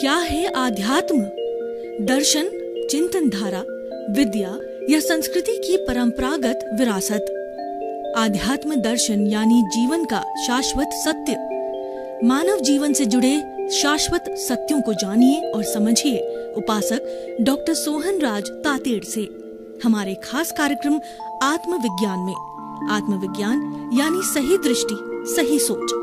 क्या है आध्यात्म दर्शन चिंतन धारा विद्या या संस्कृति की परंपरागत विरासत आध्यात्म दर्शन यानी जीवन का शाश्वत सत्य मानव जीवन से जुड़े शाश्वत सत्यों को जानिए और समझिए उपासक डॉक्टर सोहन राज तातेड़ से हमारे खास कार्यक्रम आत्मविज्ञान में आत्मविज्ञान यानी सही दृष्टि सही सोच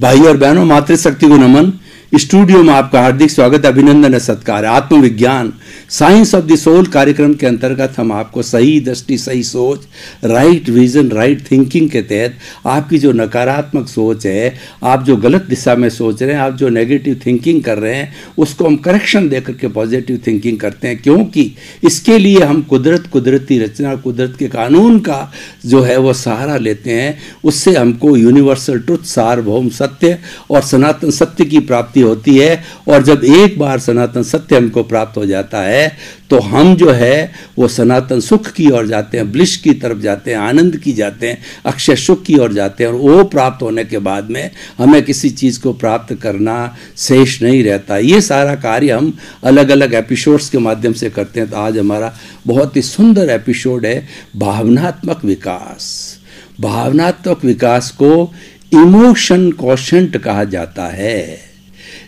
भाई और बहनों मातृशक्ति को नमन स्टूडियो में आपका हार्दिक स्वागत अभिनंदन सत्कार आत्मविज्ञान साइंस ऑफ द सोल कार्यक्रम के अंतर्गत हम आपको सही दृष्टि सही सोच राइट विजन राइट थिंकिंग के तहत आपकी जो नकारात्मक सोच है आप जो गलत दिशा में सोच रहे हैं आप जो नेगेटिव थिंकिंग कर रहे हैं उसको हम करेक्शन दे करके पॉजिटिव थिंकिंग करते हैं क्योंकि इसके लिए हम कुदरत कुदरती रचना कुदरत के कानून का जो है वो सहारा लेते हैं उससे हमको यूनिवर्सल ट्रुथ सार्वभौम परम सत्य और सनातन सत्य की प्राप्ति होती है और जब एक बार सनातन सत्य हमको प्राप्त हो जाता है तो हम जो है वो सनातन सुख की ओर जाते हैं ब्लिश की तरफ जाते हैं आनंद की जाते हैं अक्षय सुख की ओर जाते हैं और वो प्राप्त होने के बाद में हमें किसी चीज़ को प्राप्त करना शेष नहीं रहता ये सारा कार्य हम अलग अलग एपिसोड्स के माध्यम से करते हैं तो आज हमारा बहुत ही सुंदर एपिसोड है भावनात्मक विकास भावनात्मक विकास को इमोशन कौशंट कहा जाता है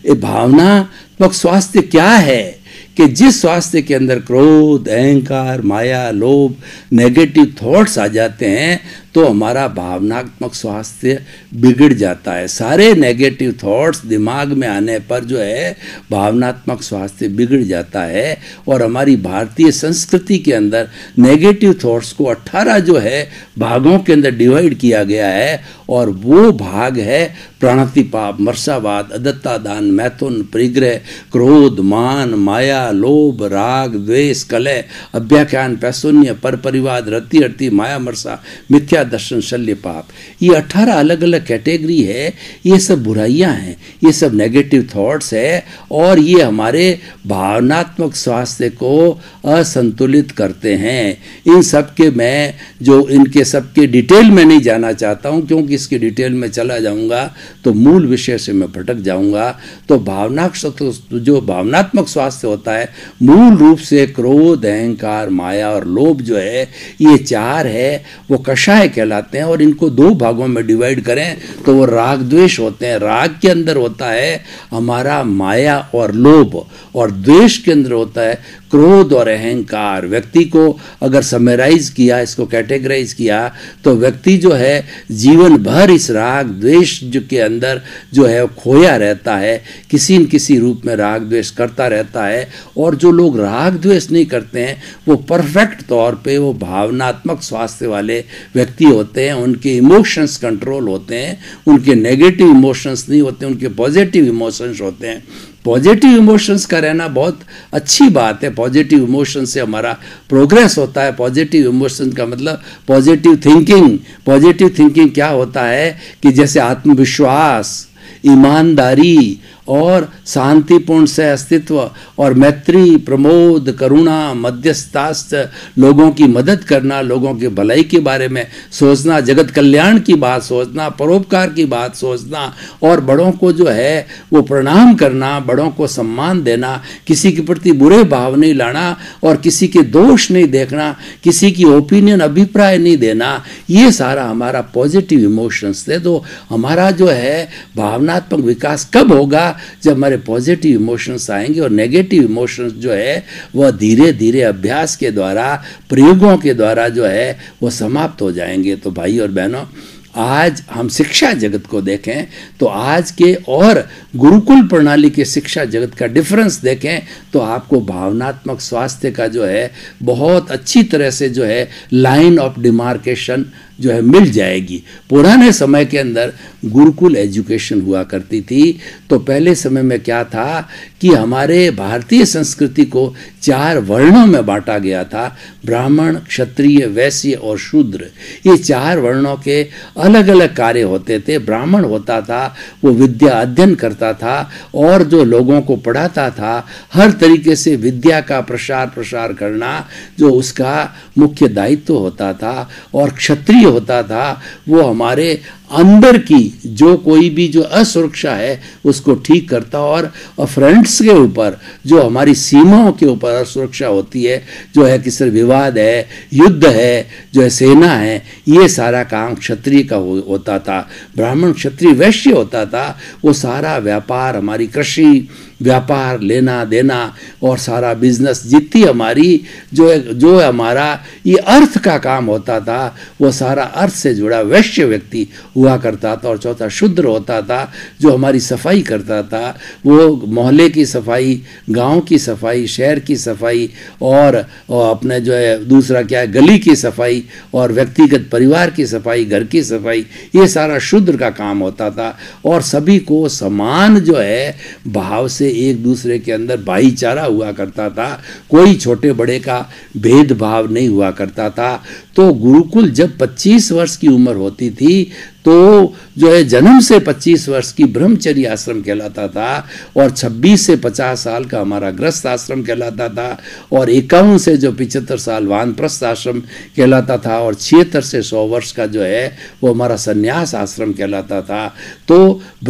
ये भावनात्मक स्वास्थ्य क्या है कि जिस स्वास्थ्य के अंदर क्रोध अहंकार माया लोभ नेगेटिव थॉट्स आ जाते हैं तो हमारा भावनात्मक स्वास्थ्य बिगड़ जाता है सारे नेगेटिव थॉट्स दिमाग में आने पर जो है भावनात्मक स्वास्थ्य बिगड़ जाता है और हमारी भारतीय संस्कृति के अंदर नेगेटिव थॉट्स को 18 जो है भागों के अंदर डिवाइड किया गया है और वो भाग है प्राणतिपाप मर्षावाद अदत्तादान मैथुन परिग्रह क्रोध मान माया लोभ राग द्वेष कलह अभ्याख्यान पैसुन्य पर परिवाद रति अर्थी माया मर्षा मिथ्या दर्शन शल्य पाप ये अठारह अलग अलग कैटेगरी है ये सब बुराइयां हैं ये सब नेगेटिव थॉट्स है और ये हमारे भावनात्मक स्वास्थ्य को असंतुलित करते हैं इन सब के मैं जो इनके के डिटेल में नहीं जाना चाहता हूँ क्योंकि इसके डिटेल में चला जाऊँगा तो मूल विषय से मैं भटक जाऊँगा तो भावना जो भावनात्मक स्वास्थ्य होता है मूल रूप से क्रोध अहंकार माया और लोभ जो है ये चार है वो कषाय कहलाते हैं और इनको दो भागों में डिवाइड करें तो वो राग द्वेष होते हैं राग के अंदर होता है हमारा माया और लोभ और द्वेष के अंदर होता है क्रोध और अहंकार व्यक्ति को अगर समराइज किया इसको कैटेगराइज किया तो व्यक्ति जो है जीवन भर इस राग द्वेष जो के अंदर जो है खोया रहता है किसी न किसी रूप में राग द्वेष करता रहता है और जो लोग राग द्वेष नहीं करते हैं वो परफेक्ट तौर पे वो भावनात्मक स्वास्थ्य वाले व्यक्ति होते हैं उनके इमोशंस कंट्रोल होते हैं उनके नेगेटिव इमोशंस नहीं होते उनके पॉजिटिव इमोशंस होते हैं पॉजिटिव इमोशंस का रहना बहुत अच्छी बात है पॉजिटिव इमोशन से हमारा प्रोग्रेस होता है पॉजिटिव इमोशन का मतलब पॉजिटिव थिंकिंग पॉजिटिव थिंकिंग क्या होता है कि जैसे आत्मविश्वास ईमानदारी और शांतिपूर्ण से अस्तित्व और मैत्री प्रमोद करुणा मध्यस्थास्त लोगों की मदद करना लोगों के भलाई के बारे में सोचना जगत कल्याण की बात सोचना परोपकार की बात सोचना और बड़ों को जो है वो प्रणाम करना बड़ों को सम्मान देना किसी के प्रति बुरे भाव नहीं लाना और किसी के दोष नहीं देखना किसी की ओपिनियन अभिप्राय नहीं देना ये सारा हमारा पॉजिटिव इमोशंस थे तो हमारा जो है भावनात्मक विकास कब होगा जब हमारे पॉजिटिव इमोशंस आएंगे और नेगेटिव इमोशंस जो है वह धीरे धीरे अभ्यास के द्वारा प्रयोगों के द्वारा जो है वह समाप्त हो जाएंगे तो भाई और बहनों आज हम शिक्षा जगत को देखें तो आज के और गुरुकुल प्रणाली के शिक्षा जगत का डिफरेंस देखें तो आपको भावनात्मक स्वास्थ्य का जो है बहुत अच्छी तरह से जो है लाइन ऑफ डिमार्केशन जो है मिल जाएगी पुराने समय के अंदर गुरुकुल एजुकेशन हुआ करती थी तो पहले समय में क्या था कि हमारे भारतीय संस्कृति को चार वर्णों में बांटा गया था ब्राह्मण क्षत्रिय वैश्य और शूद्र ये चार वर्णों के अलग अलग कार्य होते थे ब्राह्मण होता था वो विद्या अध्ययन करता था और जो लोगों को पढ़ाता था हर तरीके से विद्या का प्रसार प्रसार करना जो उसका मुख्य दायित्व होता था और क्षत्रिय होता था वो हमारे अंदर की जो कोई भी जो असुरक्षा है उसको ठीक करता और, फ्रेंड्स के ऊपर जो हमारी सीमाओं के ऊपर असुरक्षा होती है जो है कि सिर्फ विवाद है युद्ध है जो है सेना है ये सारा काम क्षत्रिय का हो, होता था ब्राह्मण क्षत्रिय वैश्य होता था वो सारा व्यापार हमारी कृषि व्यापार लेना देना और सारा बिजनेस जितनी हमारी जो जो हमारा ये अर्थ का काम होता था वो सारा अर्थ से जुड़ा वैश्य व्यक्ति हुआ करता था और चौथा शुद्र होता था जो हमारी सफाई करता था वो मोहल्ले की सफाई गांव की सफाई शहर की सफाई और, और अपने जो है दूसरा क्या है गली की सफाई और व्यक्तिगत परिवार की सफाई घर की सफाई ये सारा शुद्र का काम होता था और सभी को समान जो है भाव से एक दूसरे के अंदर भाईचारा हुआ करता था कोई छोटे बड़े का भेदभाव नहीं हुआ करता था तो गुरुकुल जब 25 वर्ष की उम्र होती थी तो जो है जन्म से 25 वर्ष की ब्रह्मचर्य आश्रम कहलाता था और 26 से 50 साल का हमारा ग्रस्त आश्रम कहलाता था और इक्यावन से जो पिचहत्तर साल वानप्रस्थ आश्रम कहलाता था और छिहत्तर से 100 वर्ष का जो है वो हमारा सन्यास आश्रम कहलाता था तो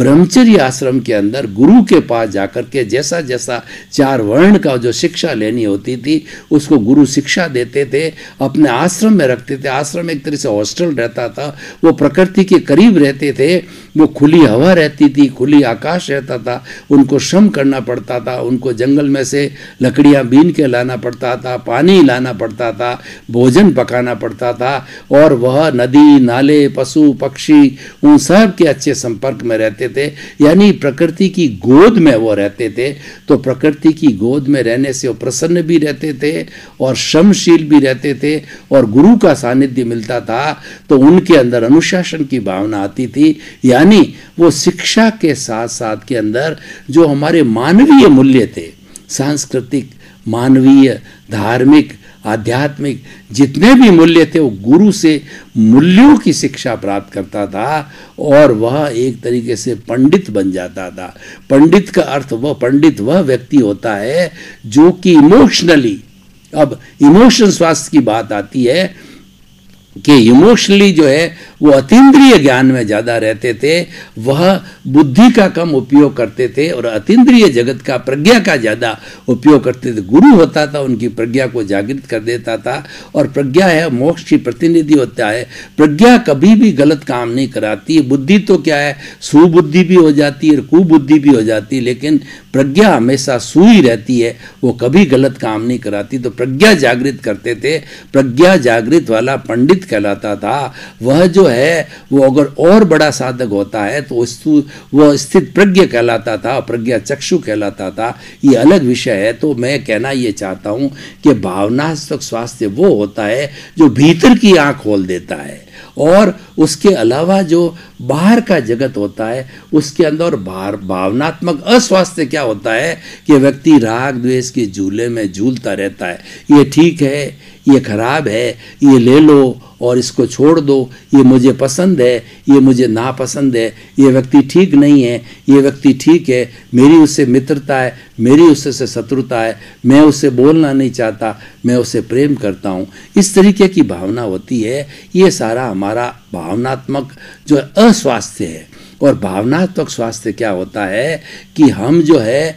ब्रह्मचर्य आश्रम के अंदर गुरु के पास जाकर के जैसा जैसा चार वर्ण का जो शिक्षा लेनी होती थी उसको गुरु शिक्षा देते थे अपने आश्रम में रखते थे आश्रम एक तरह से हॉस्टल रहता था वो प्रकृति की करीब रहते थे वो खुली हवा रहती थी खुली आकाश रहता था उनको श्रम करना पड़ता था उनको जंगल में से लकड़ियाँ बीन के लाना पड़ता था पानी लाना पड़ता था भोजन पकाना पड़ता था और वह नदी नाले पशु पक्षी उन सब के अच्छे संपर्क में रहते थे यानी प्रकृति की गोद में वो रहते थे तो प्रकृति की गोद में रहने से वो प्रसन्न भी रहते थे और श्रमशील भी रहते थे और गुरु का सानिध्य मिलता था तो उनके अंदर अनुशासन की भावना आती थी या यानी वो शिक्षा के साथ साथ के अंदर जो हमारे मानवीय मूल्य थे सांस्कृतिक मानवीय धार्मिक आध्यात्मिक जितने भी मूल्य थे वो गुरु से मूल्यों की शिक्षा प्राप्त करता था और वह एक तरीके से पंडित बन जाता था पंडित का अर्थ वह पंडित वह व्यक्ति होता है जो कि इमोशनली अब इमोशन स्वास्थ्य की बात आती है कि इमोशनली जो है वो अतीन्द्रिय ज्ञान में ज़्यादा रहते थे वह बुद्धि का कम उपयोग करते थे और अतीन्द्रिय जगत का प्रज्ञा का ज़्यादा उपयोग करते थे गुरु होता था उनकी प्रज्ञा को जागृत कर देता था और प्रज्ञा है मोक्ष की प्रतिनिधि होता है प्रज्ञा कभी भी गलत काम नहीं कराती बुद्धि तो क्या है सुबुद्धि भी हो जाती है और कुबुद्धि भी हो जाती है लेकिन प्रज्ञा हमेशा सुई रहती है वो कभी गलत काम नहीं कराती तो प्रज्ञा जागृत करते थे प्रज्ञा जागृत वाला पंडित कहलाता था वह जो है वो अगर और बड़ा साधक होता है तो वो स्थित प्रज्ञ कहलाता था प्रज्ञा चक्षु कहलाता था ये अलग विषय है तो मैं कहना ये चाहता हूँ कि भावनात्मक स्वास्थ्य वो होता है जो भीतर की आँख खोल देता है और उसके अलावा जो बाहर का जगत होता है उसके अंदर बाहर भावनात्मक अस्वास्थ्य क्या होता है कि व्यक्ति राग द्वेष के झूले में झूलता रहता है ये ठीक है ये खराब है ये ले लो और इसको छोड़ दो ये मुझे पसंद है ये मुझे नापसंद है ये व्यक्ति ठीक नहीं है ये व्यक्ति ठीक है मेरी उससे मित्रता है मेरी उससे शत्रुता है मैं उससे बोलना नहीं चाहता मैं उसे प्रेम करता हूँ इस तरीके की भावना होती है ये सारा हमारा भावनात्मक जो अस्वास्थ्य है और भावनात्मक स्वास्थ्य क्या होता है कि हम जो है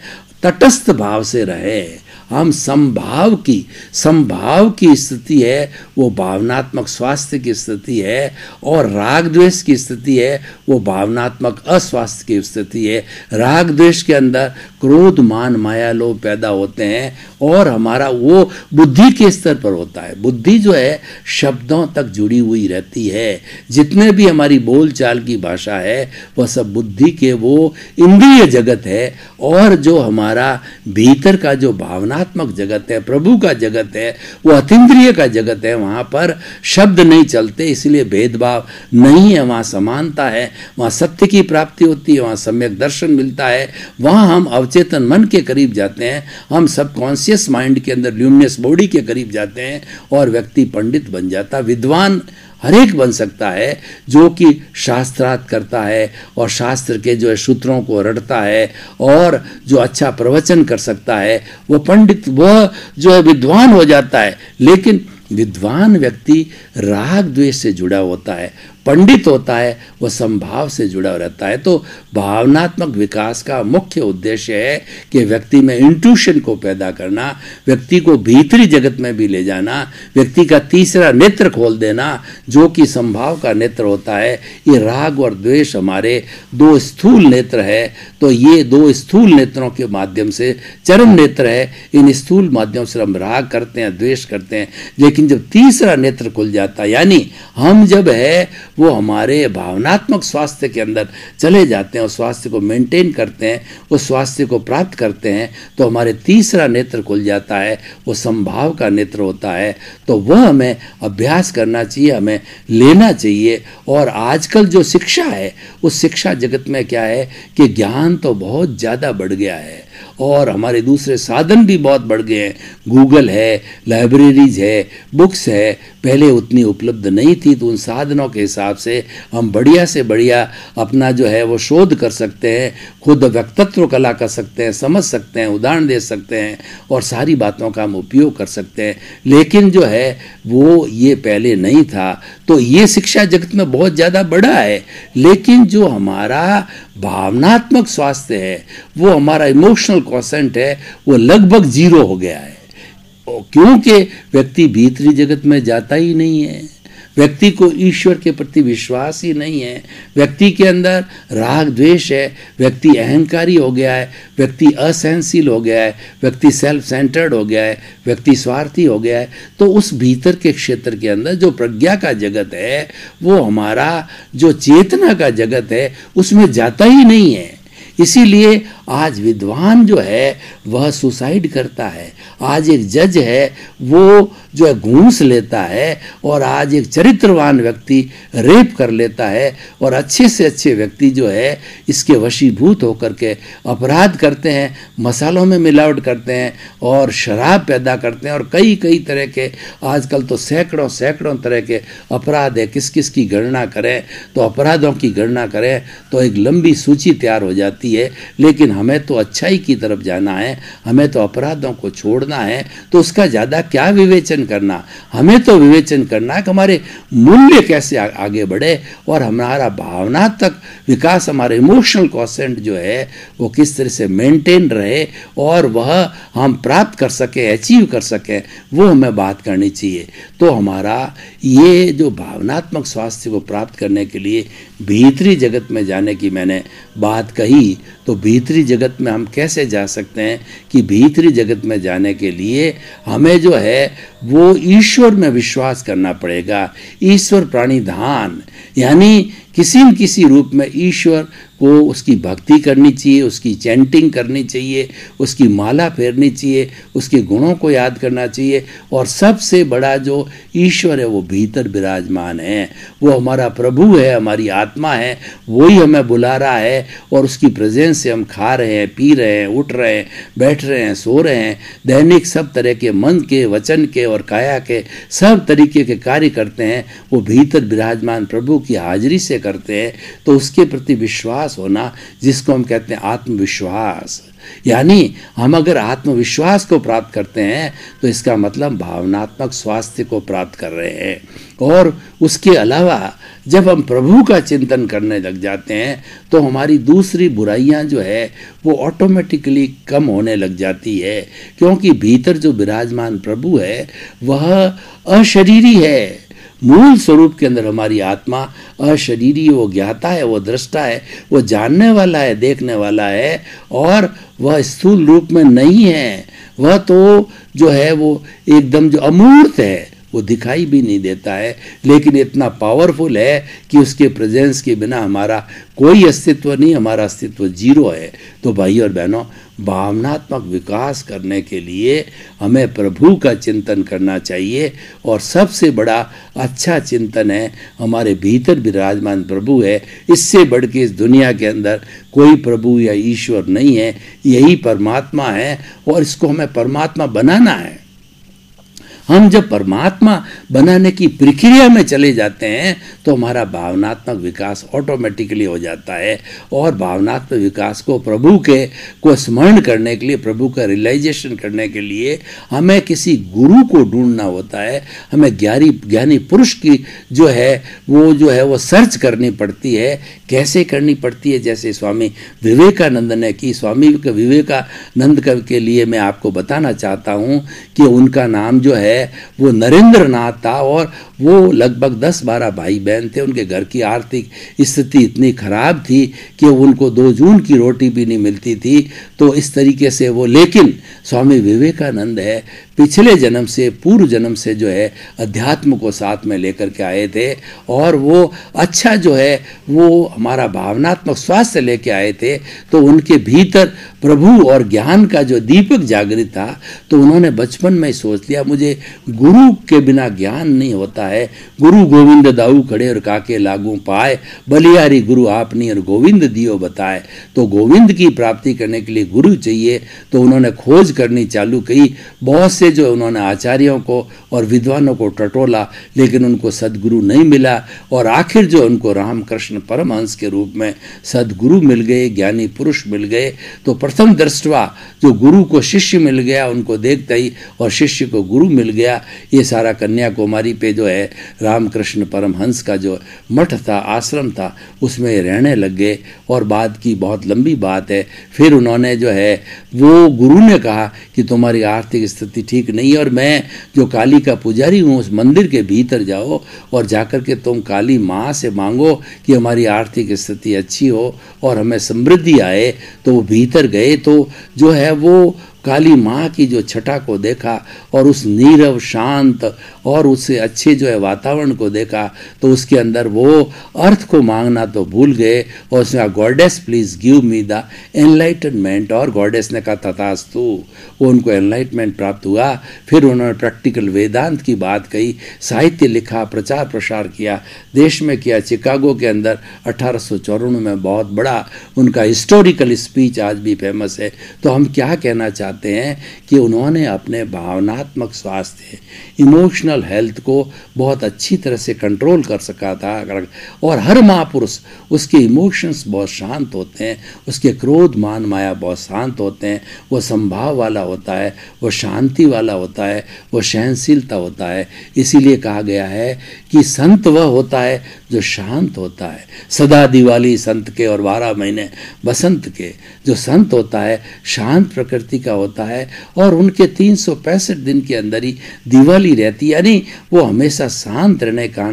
तटस्थ भाव से रहें हम संभाव की संभाव की स्थिति है वो भावनात्मक स्वास्थ्य की स्थिति है और राग द्वेष की स्थिति है वो भावनात्मक अस्वास्थ्य की स्थिति है राग द्वेष के अंदर क्रोध मान माया लोग पैदा होते हैं और हमारा वो बुद्धि के स्तर पर होता है बुद्धि जो है शब्दों तक जुड़ी हुई रहती है जितने भी हमारी बोलचाल की भाषा है वह सब बुद्धि के वो इंद्रिय जगत है और जो हमारा भीतर का जो भावनात्मक जगत है प्रभु का जगत है वो अतिद्रिय का जगत है वहाँ पर शब्द नहीं चलते इसलिए भेदभाव नहीं है वहाँ समानता है वहाँ सत्य की प्राप्ति होती है वहाँ सम्यक दर्शन मिलता है वहाँ हम अव अवचेतन मन के करीब जाते हैं हम सब कॉन्शियस माइंड के अंदर ल्यूमिनियस बॉडी के करीब जाते हैं और व्यक्ति पंडित बन जाता विद्वान हरेक बन सकता है जो कि शास्त्रार्थ करता है और शास्त्र के जो है सूत्रों को रटता है और जो अच्छा प्रवचन कर सकता है वो पंडित वह जो है विद्वान हो जाता है लेकिन विद्वान व्यक्ति राग द्वेष से जुड़ा होता है पंडित होता है वह संभाव से जुड़ा रहता है तो भावनात्मक विकास का मुख्य उद्देश्य है कि व्यक्ति में इंट्यूशन को पैदा करना व्यक्ति को भीतरी जगत में भी ले जाना व्यक्ति का तीसरा नेत्र खोल देना जो कि संभाव का नेत्र होता है ये राग और द्वेष हमारे दो स्थूल नेत्र है तो ये दो स्थूल नेत्रों के माध्यम से चरम नेत्र है इन स्थूल माध्यम से हम राग करते हैं द्वेष करते हैं लेकिन जब तीसरा नेत्र खुल जाता है यानी हम जब है वो हमारे भावनात्मक स्वास्थ्य के अंदर चले जाते हैं और स्वास्थ्य को मेंटेन करते हैं उस स्वास्थ्य को प्राप्त करते हैं तो हमारे तीसरा नेत्र खुल जाता है वो संभाव का नेत्र होता है तो वह हमें अभ्यास करना चाहिए हमें लेना चाहिए और आजकल जो शिक्षा है उस शिक्षा जगत में क्या है कि ज्ञान तो बहुत ज़्यादा बढ़ गया है और हमारे दूसरे साधन भी बहुत बढ़ गए हैं गूगल है लाइब्रेरीज है बुक्स है पहले उतनी उपलब्ध नहीं थी तो उन साधनों के हिसाब से हम बढ़िया से बढ़िया अपना जो है वो शोध कर सकते हैं खुद व्यक्तित्व कला कर सकते हैं समझ सकते हैं उदाहरण दे सकते हैं और सारी बातों का हम उपयोग कर सकते हैं लेकिन जो है वो ये पहले नहीं था तो ये शिक्षा जगत में बहुत ज़्यादा बढ़ा है लेकिन जो हमारा भावनात्मक स्वास्थ्य है वो हमारा इमोशनल कॉन्सेंट है वो लगभग जीरो हो गया है क्योंकि व्यक्ति भीतरी जगत में जाता ही नहीं है व्यक्ति को ईश्वर के प्रति विश्वास ही नहीं है व्यक्ति के अंदर राग द्वेष है व्यक्ति अहंकारी हो गया है व्यक्ति असहनशील हो गया है व्यक्ति सेल्फ सेंटर्ड हो गया है व्यक्ति स्वार्थी हो गया है तो उस भीतर के क्षेत्र के अंदर जो प्रज्ञा का जगत है वो हमारा जो चेतना का जगत है उसमें जाता ही नहीं है इसीलिए आज विद्वान जो है वह सुसाइड करता है आज एक जज है वो जो है घूस लेता है और आज एक चरित्रवान व्यक्ति रेप कर लेता है और अच्छे से अच्छे व्यक्ति जो है इसके वशीभूत होकर के अपराध करते हैं मसालों में मिलावट करते हैं और शराब पैदा करते हैं और कई कई तरह के आजकल तो सैकड़ों सैकड़ों तरह के अपराध है किस किस की गणना करें तो अपराधों की गणना करें तो एक लंबी सूची तैयार हो जाती है लेकिन हमें तो अच्छाई की तरफ जाना है हमें तो अपराधों को छोड़ना है तो उसका ज़्यादा क्या विवेचन करना हमें तो विवेचन करना है कि हमारे मूल्य कैसे आ, आगे बढ़े और हमारा भावनात्मक विकास हमारा इमोशनल कॉन्सेंट जो है वो किस तरह से मेंटेन रहे और वह हम प्राप्त कर सकें अचीव कर सकें वो हमें बात करनी चाहिए तो हमारा ये जो भावनात्मक स्वास्थ्य को प्राप्त करने के लिए भीतरी जगत में जाने की मैंने बात कही तो भीतरी बाहरी जगत में हम कैसे जा सकते हैं कि भीतरी जगत में जाने के लिए हमें जो है वो ईश्वर में विश्वास करना पड़ेगा ईश्वर प्राणी धान यानी किसी न किसी रूप में ईश्वर को उसकी भक्ति करनी चाहिए उसकी चैंटिंग करनी चाहिए उसकी माला फेरनी चाहिए उसके गुणों को याद करना चाहिए और सबसे बड़ा जो ईश्वर है वो भीतर विराजमान है वो हमारा प्रभु है हमारी आत्मा है वही हमें बुला रहा है और उसकी प्रेजेंस से हम खा रहे हैं पी रहे हैं उठ रहे हैं बैठ रहे हैं सो रहे हैं दैनिक सब तरह के मन के वचन के और काया के सब तरीके के कार्य करते हैं वो भीतर विराजमान प्रभु की हाजिरी से करते हैं तो उसके प्रति विश्वास होना जिसको हम कहते हैं आत्मविश्वास यानी हम अगर आत्मविश्वास को प्राप्त करते हैं तो इसका मतलब भावनात्मक स्वास्थ्य को प्राप्त कर रहे हैं और उसके अलावा जब हम प्रभु का चिंतन करने लग जाते हैं तो हमारी दूसरी बुराइयां जो है वो ऑटोमेटिकली कम होने लग जाती है क्योंकि भीतर जो विराजमान प्रभु है वह अशरीरी है मूल स्वरूप के अंदर हमारी आत्मा अशरीरी वो ज्ञाता है वो दृष्टा है वो जानने वाला है देखने वाला है और वह स्थूल रूप में नहीं है वह तो जो है वो एकदम जो अमूर्त है वो दिखाई भी नहीं देता है लेकिन इतना पावरफुल है कि उसके प्रेजेंस के बिना हमारा कोई अस्तित्व नहीं हमारा अस्तित्व जीरो है तो भाई और बहनों भावनात्मक विकास करने के लिए हमें प्रभु का चिंतन करना चाहिए और सबसे बड़ा अच्छा चिंतन है हमारे भीतर विराजमान प्रभु है इससे बढ़ के इस दुनिया के अंदर कोई प्रभु या ईश्वर नहीं है यही परमात्मा है और इसको हमें परमात्मा बनाना है हम जब परमात्मा बनाने की प्रक्रिया में चले जाते हैं तो हमारा भावनात्मक विकास ऑटोमेटिकली हो जाता है और भावनात्मक विकास को प्रभु के को स्मरण करने के लिए प्रभु का रियलाइजेशन करने के लिए हमें किसी गुरु को ढूंढना होता है हमें ज्ञानी ज्ञानी पुरुष की जो है वो जो है वो सर्च करनी पड़ती है कैसे करनी पड़ती है जैसे स्वामी विवेकानंद ने की स्वामी विवेकानंद के लिए मैं आपको बताना चाहता हूँ कि उनका नाम जो है है वो नरेंद्र नाथ था और वो लगभग दस बारह भाई बहन थे उनके घर की आर्थिक स्थिति इतनी खराब थी कि उनको दो जून की रोटी भी नहीं मिलती थी तो इस तरीके से वो लेकिन स्वामी विवेकानंद है पिछले जन्म से पूर्व जन्म से जो है अध्यात्म को साथ में लेकर के आए थे और वो अच्छा जो है वो हमारा भावनात्मक स्वास्थ्य लेके आए थे तो उनके भीतर प्रभु और ज्ञान का जो दीपक जागृत था तो उन्होंने बचपन में सोच लिया मुझे गुरु के बिना ज्ञान नहीं होता है गुरु गोविंद दाऊ खड़े और काके लागू पाए बलियारी गुरु आपनी और गोविंद दियो बताए तो गोविंद की प्राप्ति करने के लिए गुरु चाहिए तो उन्होंने खोज करनी चालू की बहुत से जो उन्होंने आचार्यों को और विद्वानों को टटोला लेकिन उनको सदगुरु नहीं मिला और आखिर जो उनको रामकृष्ण परमहंस के रूप में सदगुरु मिल गए ज्ञानी पुरुष मिल गए तो प्रथम दृष्टवा जो गुरु को शिष्य मिल गया उनको देखते ही और शिष्य को गुरु मिल गया ये सारा कन्याकुमारी पे जो है रामकृष्ण परमहंस का जो मठ था आश्रम था उसमें रहने लग गए और बाद की बहुत लंबी बात है फिर उन्होंने जो है वो गुरु ने कहा कि तुम्हारी आर्थिक स्थिति ठीक नहीं और मैं जो काली का पुजारी हूँ उस मंदिर के भीतर जाओ और जाकर के तुम काली माँ से मांगो कि हमारी आर्थिक स्थिति अच्छी हो और हमें समृद्धि आए तो वो भीतर गए तो जो है वो काली माँ की जो छटा को देखा और उस नीरव शांत और उससे अच्छे जो है वातावरण को देखा तो उसके अंदर वो अर्थ को मांगना तो भूल गए और उसने कहा goddess please give me the enlightenment और गॉडेस ने कहा तथास्तु वो उनको एनलाइटमेंट प्राप्त हुआ फिर उन्होंने प्रैक्टिकल वेदांत की बात कही साहित्य लिखा प्रचार प्रसार किया देश में किया शिकागो के अंदर अठारह में बहुत बड़ा उनका हिस्टोरिकल स्पीच आज भी फेमस है तो हम क्या कहना चाहते हैं कि उन्होंने अपने भावनात्मक स्वास्थ्य इमोशनल इमोशनल हेल्थ को बहुत अच्छी तरह से कंट्रोल कर सका था और हर महापुरुष उसके इमोशंस बहुत शांत होते हैं उसके क्रोध मान माया बहुत शांत होते हैं वो संभाव वाला होता है वो शांति वाला होता है वो सहनशीलता होता है इसीलिए कहा गया है कि संत वह होता है जो शांत होता है सदा दिवाली संत के और बारह महीने बसंत के जो संत होता है शांत प्रकृति का होता है और उनके तीन दिन के अंदर ही दिवाली रहती है यानी वो हमेशा शांत रहने का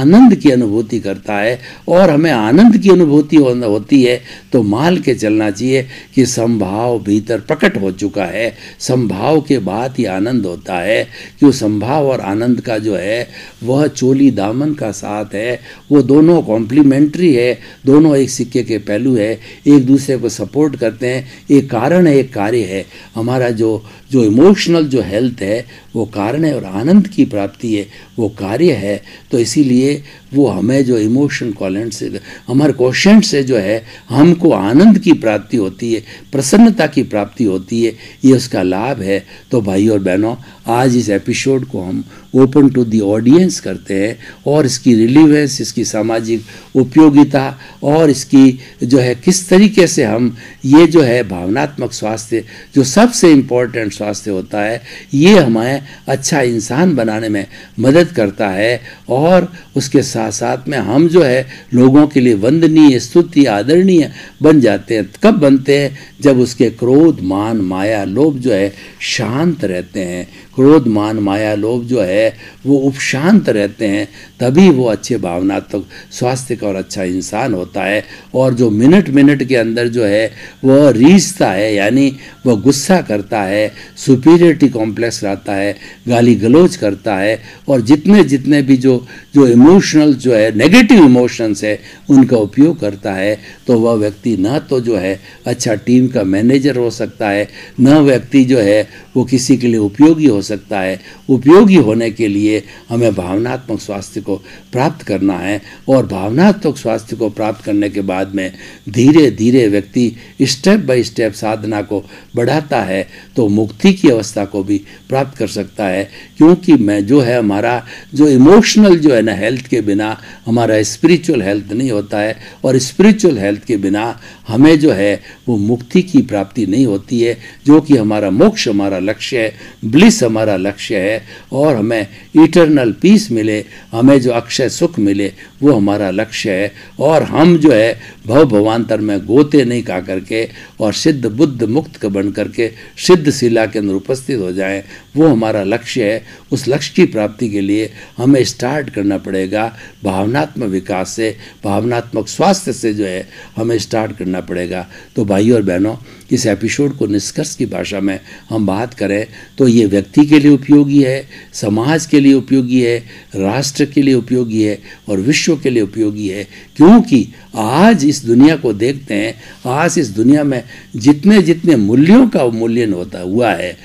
आनंद की अनुभूति करता है और हमें आनंद की अनुभूति होती है तो माल के चलना चाहिए कि संभाव भीतर प्रकट हो चुका है संभाव के बाद ही आनंद होता है कि वो संभाव और आनंद का जो है वह चोली दामन का साथ है वो दोनों कॉम्प्लीमेंट्री है दोनों एक सिक्के के पहलू है एक दूसरे को सपोर्ट करते हैं एक कारण है एक कार्य है हमारा जो जो इमोशनल जो हेल्थ है वो कारण है और आनंद की प्राप्ति है वो कार्य है तो इसीलिए वो हमें जो इमोशन कॉलेंट से हमारे क्वेश्चन से जो है हमको आनंद की प्राप्ति होती है प्रसन्नता की प्राप्ति होती है ये उसका लाभ है तो भाई और बहनों आज इस एपिसोड को हम ओपन टू दी ऑडियंस करते हैं और इसकी रिलीवेंस इसकी सामाजिक उपयोगिता और इसकी जो है किस तरीके से हम ये जो है भावनात्मक स्वास्थ्य जो सबसे इम्पोर्टेंट स्वास्थ्य होता है ये हमें अच्छा इंसान बनाने में मदद मदद करता है और उसके साथ साथ में हम जो है लोगों के लिए वंदनीय स्तुति आदरणीय बन जाते हैं कब बनते हैं जब उसके क्रोध मान माया लोभ जो है शांत रहते हैं क्रोध मान माया लोभ जो है वो उपशांत रहते हैं तभी वो अच्छे भावनात्मक स्वास्थ्य का और अच्छा इंसान होता है और जो मिनट मिनट के अंदर जो है वह रीझता है यानी वह गुस्सा करता है सुपीरियरिटी कॉम्प्लेक्स रहता है गाली गलोच करता है और जितने जितने भी जो जो इमोशनल जो है नेगेटिव इमोशंस है उनका उपयोग करता है तो वह व्यक्ति ना तो जो है अच्छा टीम का मैनेजर हो सकता है न व्यक्ति जो है वो किसी के लिए उपयोगी हो सकता है उपयोगी होने के लिए हमें भावनात्मक स्वास्थ्य को प्राप्त करना है और भावनात्मक स्वास्थ्य को प्राप्त करने के बाद में धीरे धीरे व्यक्ति स्टेप बाय स्टेप साधना को बढ़ाता है तो मुक्ति की अवस्था को भी प्राप्त कर सकता है क्योंकि मैं जो है हमारा जो इमोशनल जो है ना हेल्थ के बिना हमारा स्पिरिचुअल हेल्थ नहीं होता है और स्पिरिचुअल हेल्थ के बिना हमें जो है वो मुक्ति की प्राप्ति नहीं होती है जो कि हमारा मोक्ष हमारा लक्ष्य है ब्लिस हमारा लक्ष्य है और हमें इटरनल पीस मिले हमें जो अक्षय सुख मिले वो हमारा लक्ष्य है और हम जो है भव भवान्तर में गोते नहीं का करके और सिद्ध बुद्ध मुक्त का बन करके सिद्ध शिला के अंदर उपस्थित हो जाए वो हमारा लक्ष्य है उस लक्ष्य की प्राप्ति के लिए हमें स्टार्ट करना पड़ेगा भावनात्मक विकास से भावनात्मक स्वास्थ्य से जो है हमें स्टार्ट करना पड़ेगा तो भाई और बहनों इस एपिसोड को निष्कर्ष की भाषा में हम बात करें तो ये व्यक्ति के लिए उपयोगी है समाज के लिए उपयोगी है राष्ट्र के लिए उपयोगी है और विश्व के लिए उपयोगी है क्योंकि आज इस दुनिया को देखते हैं आज इस दुनिया में जितने जितने मूल्यों का अवमूल्यन होता हुआ है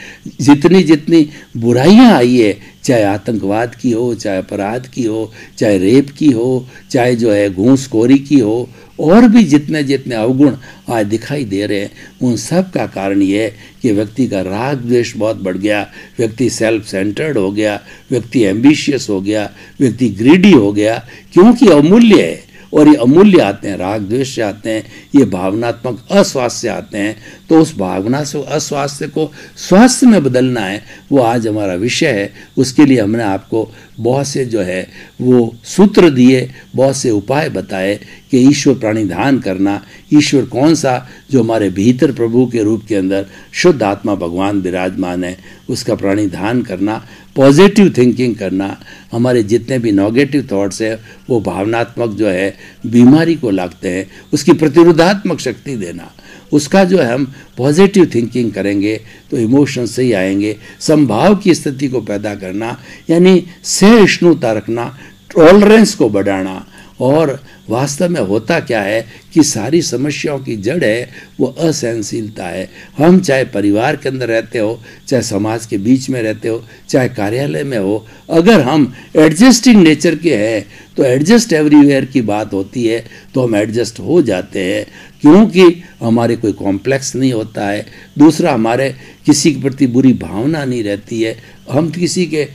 जितनी जितनी बुराइयां आई है चाहे आतंकवाद की हो चाहे अपराध की हो चाहे रेप की हो चाहे जो है घूसखोरी की हो और भी जितने जितने अवगुण आज दिखाई दे रहे हैं उन सब का कारण ये है कि व्यक्ति का राग द्वेष बहुत बढ़ गया व्यक्ति सेल्फ सेंटर्ड हो गया व्यक्ति एम्बिशियस हो गया व्यक्ति ग्रीडी हो गया क्योंकि अमूल्य है और ये अमूल्य आते हैं राग द्वेष से आते हैं ये भावनात्मक अस्वास्थ्य से आते हैं तो उस भावना से अस्वास्थ्य को स्वास्थ्य में बदलना है वो आज हमारा विषय है उसके लिए हमने आपको बहुत से जो है वो सूत्र दिए बहुत से उपाय बताए कि ईश्वर प्राणिधान करना ईश्वर कौन सा जो हमारे भीतर प्रभु के रूप के अंदर शुद्ध आत्मा भगवान विराजमान है उसका प्राणिधान करना पॉजिटिव थिंकिंग करना हमारे जितने भी नेगेटिव थॉट्स हैं वो भावनात्मक जो है बीमारी को लागते हैं उसकी प्रतिरोधात्मक शक्ति देना उसका जो है हम पॉजिटिव थिंकिंग करेंगे तो इमोशन सही आएंगे संभाव की स्थिति को पैदा करना यानी सहिष्णुता रखना टॉलरेंस को बढ़ाना और वास्तव में होता क्या है कि सारी समस्याओं की जड़ है वो असहनशीलता है हम चाहे परिवार के अंदर रहते हो चाहे समाज के बीच में रहते हो चाहे कार्यालय में हो अगर हम एडजस्टिंग नेचर के हैं तो एडजस्ट एवरीवेयर की बात होती है तो हम एडजस्ट हो जाते हैं क्योंकि हमारे कोई कॉम्प्लेक्स नहीं होता है दूसरा हमारे किसी के प्रति बुरी भावना नहीं रहती है हम किसी के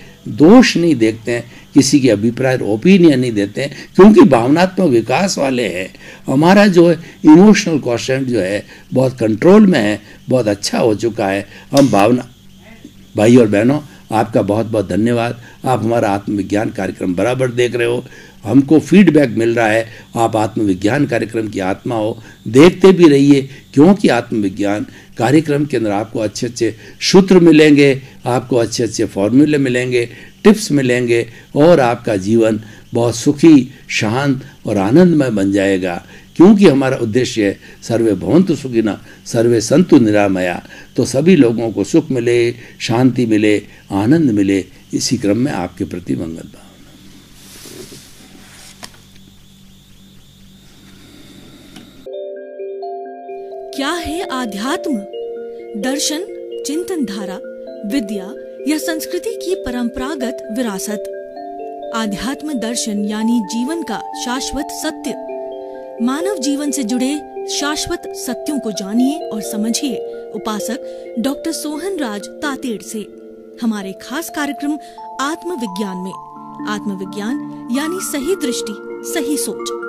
दोष नहीं देखते हैं किसी के अभिप्राय और ओपिनियन नहीं देते हैं क्योंकि भावनात्मक विकास वाले हैं हमारा जो है इमोशनल क्वेश्चन जो है बहुत कंट्रोल में है बहुत अच्छा हो चुका है हम भावना भाई और बहनों आपका बहुत बहुत धन्यवाद आप हमारा आत्मविज्ञान कार्यक्रम बराबर देख रहे हो हमको फीडबैक मिल रहा है आप आत्मविज्ञान कार्यक्रम की आत्मा हो देखते भी रहिए क्योंकि आत्मविज्ञान कार्यक्रम के अंदर आपको अच्छे अच्छे सूत्र मिलेंगे आपको अच्छे अच्छे फॉर्मूले मिलेंगे टिप्स मिलेंगे और आपका जीवन बहुत सुखी शांत और आनंदमय बन जाएगा क्योंकि हमारा उद्देश्य है सर्वे भवंतु सुखिना सर्वे संतु निरामया तो सभी लोगों को सुख मिले शांति मिले आनंद मिले इसी क्रम में आपके प्रति मंगल भाव क्या है आध्यात्म दर्शन चिंतन धारा विद्या या संस्कृति की परंपरागत विरासत आध्यात्म दर्शन यानी जीवन का शाश्वत सत्य मानव जीवन से जुड़े शाश्वत सत्यों को जानिए और समझिए उपासक डॉक्टर सोहन राज तातेड़ से हमारे खास कार्यक्रम आत्मविज्ञान में आत्मविज्ञान यानी सही दृष्टि सही सोच